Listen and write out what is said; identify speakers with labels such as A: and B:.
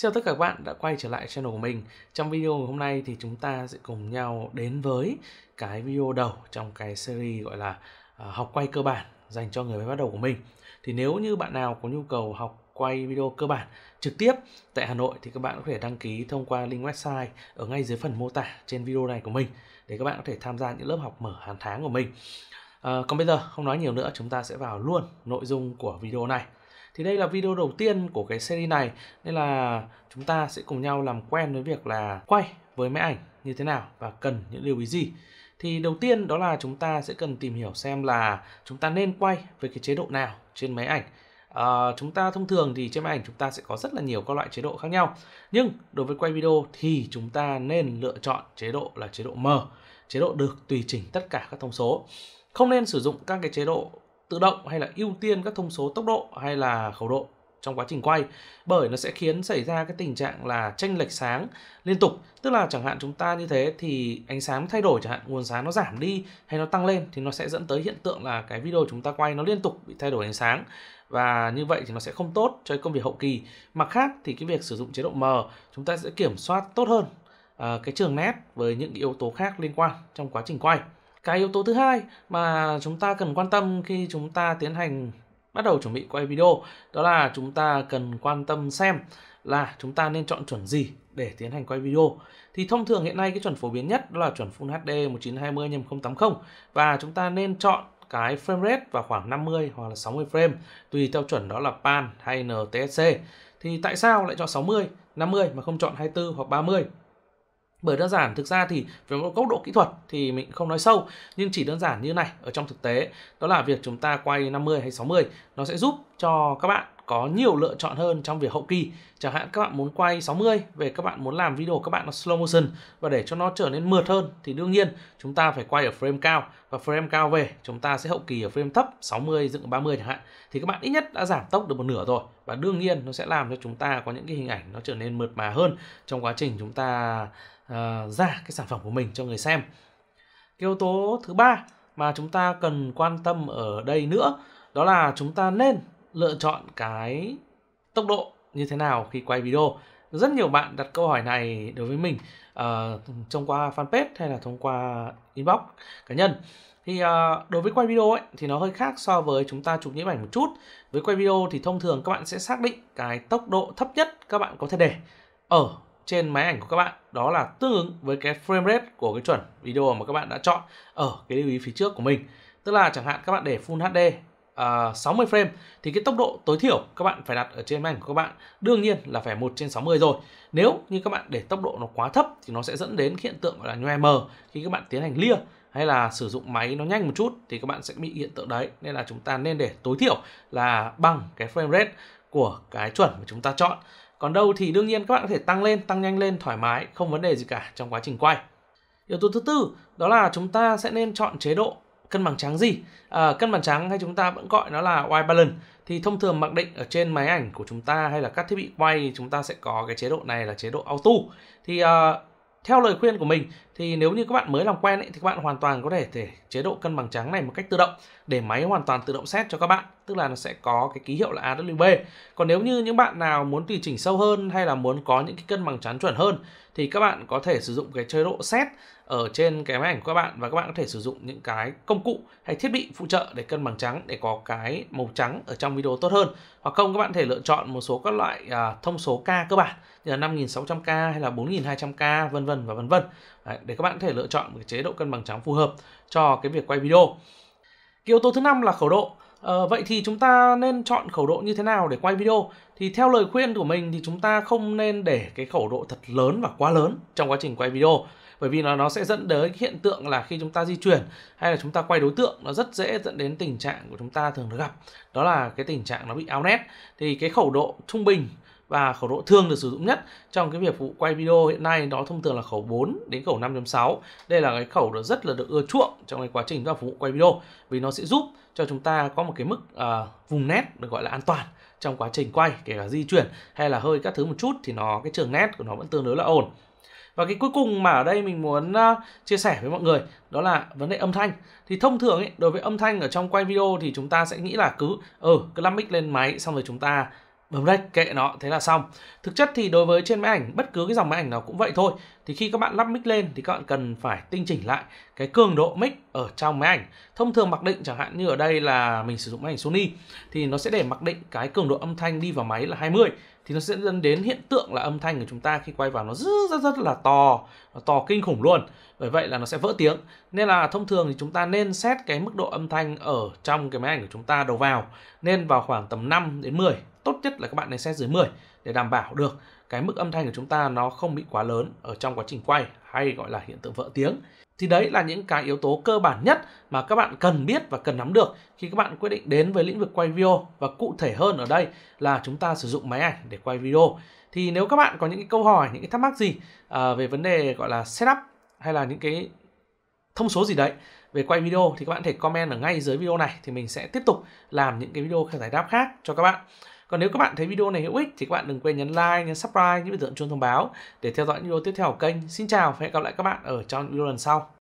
A: Xin chào tất cả các bạn đã quay trở lại channel của mình. Trong video ngày hôm nay thì chúng ta sẽ cùng nhau đến với cái video đầu trong cái series gọi là à, học quay cơ bản dành cho người mới bắt đầu của mình. Thì nếu như bạn nào có nhu cầu học quay video cơ bản trực tiếp tại Hà Nội thì các bạn có thể đăng ký thông qua link website ở ngay dưới phần mô tả trên video này của mình để các bạn có thể tham gia những lớp học mở hàng tháng của mình. À, còn bây giờ không nói nhiều nữa chúng ta sẽ vào luôn nội dung của video này. Thì đây là video đầu tiên của cái series này nên là chúng ta sẽ cùng nhau làm quen với việc là quay với máy ảnh như thế nào và cần những điều ý gì. Thì đầu tiên đó là chúng ta sẽ cần tìm hiểu xem là chúng ta nên quay với cái chế độ nào trên máy ảnh. À, chúng ta thông thường thì trên máy ảnh chúng ta sẽ có rất là nhiều các loại chế độ khác nhau. Nhưng đối với quay video thì chúng ta nên lựa chọn chế độ là chế độ M, chế độ được tùy chỉnh tất cả các thông số. Không nên sử dụng các cái chế độ tự động hay là ưu tiên các thông số tốc độ hay là khẩu độ trong quá trình quay bởi nó sẽ khiến xảy ra cái tình trạng là tranh lệch sáng liên tục tức là chẳng hạn chúng ta như thế thì ánh sáng thay đổi chẳng hạn nguồn sáng nó giảm đi hay nó tăng lên thì nó sẽ dẫn tới hiện tượng là cái video chúng ta quay nó liên tục bị thay đổi ánh sáng và như vậy thì nó sẽ không tốt cho công việc hậu kỳ mặt khác thì cái việc sử dụng chế độ mờ chúng ta sẽ kiểm soát tốt hơn à, cái trường nét với những yếu tố khác liên quan trong quá trình quay cái yếu tố thứ hai mà chúng ta cần quan tâm khi chúng ta tiến hành bắt đầu chuẩn bị quay video đó là chúng ta cần quan tâm xem là chúng ta nên chọn chuẩn gì để tiến hành quay video. Thì thông thường hiện nay cái chuẩn phổ biến nhất đó là chuẩn Full HD 1920 x 1080 và chúng ta nên chọn cái frame rate vào khoảng 50 hoặc là 60 frame tùy theo chuẩn đó là PAN hay NTSC. Thì tại sao lại chọn 60, 50 mà không chọn 24 hoặc 30? bởi đơn giản thực ra thì về một góc độ kỹ thuật thì mình không nói sâu nhưng chỉ đơn giản như này ở trong thực tế đó là việc chúng ta quay 50 hay 60 nó sẽ giúp cho các bạn có nhiều lựa chọn hơn trong việc hậu kỳ. Chẳng hạn các bạn muốn quay 60 về các bạn muốn làm video các bạn nó slow motion và để cho nó trở nên mượt hơn thì đương nhiên chúng ta phải quay ở frame cao và frame cao về chúng ta sẽ hậu kỳ ở frame thấp 60 dựng 30 chẳng hạn thì các bạn ít nhất đã giảm tốc được một nửa rồi và đương nhiên nó sẽ làm cho chúng ta có những cái hình ảnh nó trở nên mượt mà hơn trong quá trình chúng ta uh, ra cái sản phẩm của mình cho người xem. Cái yếu tố thứ ba mà chúng ta cần quan tâm ở đây nữa đó là chúng ta nên lựa chọn cái tốc độ như thế nào khi quay video rất nhiều bạn đặt câu hỏi này đối với mình uh, thông qua fanpage hay là thông qua inbox cá nhân thì uh, đối với quay video ấy thì nó hơi khác so với chúng ta chụp nhiễm ảnh một chút với quay video thì thông thường các bạn sẽ xác định cái tốc độ thấp nhất các bạn có thể để ở trên máy ảnh của các bạn đó là tương ứng với cái frame rate của cái chuẩn video mà các bạn đã chọn ở cái lưu ý phía trước của mình tức là chẳng hạn các bạn để full HD À, uh, 60 frame thì cái tốc độ tối thiểu các bạn phải đặt ở trên màn ảnh của các bạn đương nhiên là phải 1 trên 60 rồi. Nếu như các bạn để tốc độ nó quá thấp thì nó sẽ dẫn đến hiện tượng gọi là nhoe mờ khi các bạn tiến hành lia hay là sử dụng máy nó nhanh một chút thì các bạn sẽ bị hiện tượng đấy nên là chúng ta nên để tối thiểu là bằng cái frame rate của cái chuẩn mà chúng ta chọn còn đâu thì đương nhiên các bạn có thể tăng lên tăng nhanh lên thoải mái không vấn đề gì cả trong quá trình quay yếu tố thứ tư đó là chúng ta sẽ nên chọn chế độ cân bằng trắng gì à, cân bằng trắng hay chúng ta vẫn gọi nó là white balance thì thông thường mặc định ở trên máy ảnh của chúng ta hay là các thiết bị quay chúng ta sẽ có cái chế độ này là chế độ auto thì uh, theo lời khuyên của mình thì nếu như các bạn mới làm quen ấy, thì các bạn hoàn toàn có thể để chế độ cân bằng trắng này một cách tự động để máy hoàn toàn tự động set cho các bạn tức là nó sẽ có cái ký hiệu là AWB còn nếu như những bạn nào muốn tùy chỉnh sâu hơn hay là muốn có những cái cân bằng trắng chuẩn hơn thì các bạn có thể sử dụng cái chế độ set ở trên cái máy ảnh của các bạn và các bạn có thể sử dụng những cái công cụ hay thiết bị phụ trợ để cân bằng trắng để có cái màu trắng ở trong video tốt hơn hoặc không các bạn thể lựa chọn một số các loại à, thông số K cơ bản như là 5600K hay là 4200K vân vân và vân vân để các bạn có thể lựa chọn một cái chế độ cân bằng trắng phù hợp cho cái việc quay video. Cái yếu tố thứ năm là khẩu độ. À, vậy thì chúng ta nên chọn khẩu độ như thế nào để quay video? Thì theo lời khuyên của mình thì chúng ta không nên để cái khẩu độ thật lớn và quá lớn trong quá trình quay video bởi vì nó nó sẽ dẫn đến hiện tượng là khi chúng ta di chuyển hay là chúng ta quay đối tượng nó rất dễ dẫn đến tình trạng của chúng ta thường được gặp đó là cái tình trạng nó bị áo nét thì cái khẩu độ trung bình và khẩu độ thương được sử dụng nhất trong cái việc vụ quay video hiện nay đó thông thường là khẩu 4 đến khẩu 5.6 đây là cái khẩu được rất là được ưa chuộng trong cái quá trình chúng phục vụ quay video vì nó sẽ giúp cho chúng ta có một cái mức uh, vùng nét được gọi là an toàn trong quá trình quay kể cả di chuyển hay là hơi các thứ một chút thì nó cái trường nét của nó vẫn tương đối là ổn và cái cuối cùng mà ở đây mình muốn uh, chia sẻ với mọi người đó là vấn đề âm thanh. Thì thông thường ấy, đối với âm thanh ở trong quay video thì chúng ta sẽ nghĩ là cứ ờ ừ, cứ lắp mic lên máy xong rồi chúng ta bấm đây kệ nó thế là xong thực chất thì đối với trên máy ảnh bất cứ cái dòng máy ảnh nào cũng vậy thôi thì khi các bạn lắp mic lên thì các bạn cần phải tinh chỉnh lại cái cường độ mic ở trong máy ảnh thông thường mặc định chẳng hạn như ở đây là mình sử dụng máy ảnh Sony thì nó sẽ để mặc định cái cường độ âm thanh đi vào máy là 20 thì nó sẽ dẫn đến hiện tượng là âm thanh của chúng ta khi quay vào nó rất rất rất là to to kinh khủng luôn bởi vậy là nó sẽ vỡ tiếng nên là thông thường thì chúng ta nên xét cái mức độ âm thanh ở trong cái máy ảnh của chúng ta đầu vào nên vào khoảng tầm 5 đến 10 tốt nhất là các bạn nên set dưới 10 để đảm bảo được cái mức âm thanh của chúng ta nó không bị quá lớn ở trong quá trình quay hay gọi là hiện tượng vỡ tiếng. Thì đấy là những cái yếu tố cơ bản nhất mà các bạn cần biết và cần nắm được khi các bạn quyết định đến với lĩnh vực quay video và cụ thể hơn ở đây là chúng ta sử dụng máy ảnh để quay video. Thì nếu các bạn có những cái câu hỏi, những cái thắc mắc gì uh, về vấn đề gọi là setup hay là những cái thông số gì đấy về quay video thì các bạn có thể comment ở ngay dưới video này thì mình sẽ tiếp tục làm những cái video giải đáp khác cho các bạn. Còn nếu các bạn thấy video này hữu ích thì các bạn đừng quên nhấn like, nhấn subscribe, nhấn biểu tượng chuông thông báo để theo dõi những video tiếp theo của kênh. Xin chào và hẹn gặp lại các bạn ở trong video lần sau.